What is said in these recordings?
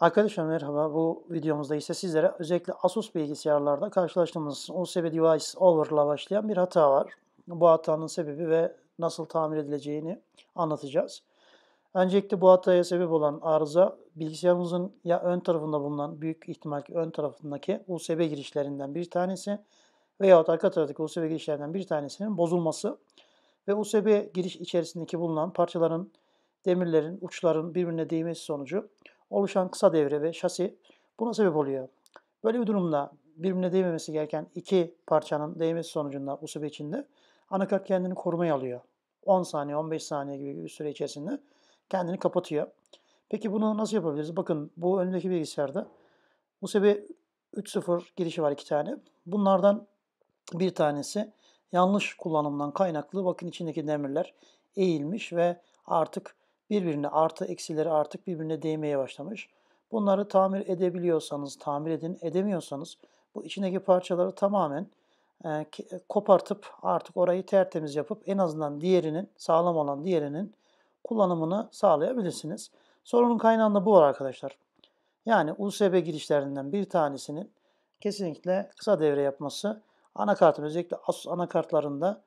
Arkadaşlar merhaba. Bu videomuzda ise sizlere özellikle Asus bilgisayarlarda karşılaştığımız USB Device Over'la başlayan bir hata var. Bu hatanın sebebi ve nasıl tamir edileceğini anlatacağız. Öncelikle bu hataya sebep olan arıza bilgisayarımızın ya ön tarafında bulunan büyük ihtimal ki ön tarafındaki USB girişlerinden bir tanesi veyahut arka taraftaki USB girişlerinden bir tanesinin bozulması ve USB giriş içerisindeki bulunan parçaların, demirlerin, uçların birbirine değmesi sonucu oluşan kısa devre ve şasi buna sebep oluyor. Böyle bir durumda birbirine değmemesi gereken iki parçanın değmesi sonucunda USB içinde anakart kendini korumaya alıyor. 10 saniye, 15 saniye gibi bir süre içerisinde kendini kapatıyor. Peki bunu nasıl yapabiliriz? Bakın bu önündeki bilgisayarda bu USB 3.0 girişi var iki tane. Bunlardan bir tanesi yanlış kullanımdan kaynaklı bakın içindeki demirler eğilmiş ve artık birbirine artı eksileri artık birbirine değmeye başlamış. Bunları tamir edebiliyorsanız tamir edin, edemiyorsanız bu içindeki parçaları tamamen e, kopartıp artık orayı tertemiz yapıp en azından diğerinin, sağlam olan diğerinin kullanımını sağlayabilirsiniz. Sorunun kaynağında bu var arkadaşlar. Yani USB girişlerinden bir tanesinin kesinlikle kısa devre yapması anakartın özellikle Asus anakartlarında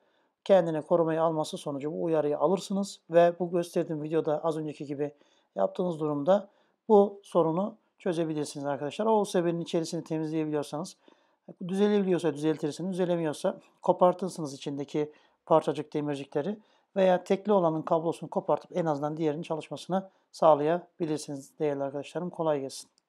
kendini korumayı alması sonucu bu uyarıyı alırsınız ve bu gösterdiğim videoda az önceki gibi yaptığınız durumda bu sorunu çözebilirsiniz arkadaşlar. O sebebenin içerisini temizleyebiliyorsanız, düzelebiliyorsa düzeltirsiniz, düzelemiyorsa kopartırsınız içindeki parçacık demircikleri veya tekli olanın kablosunu kopartıp en azından diğerinin çalışmasını sağlayabilirsiniz değerli arkadaşlarım. Kolay gelsin.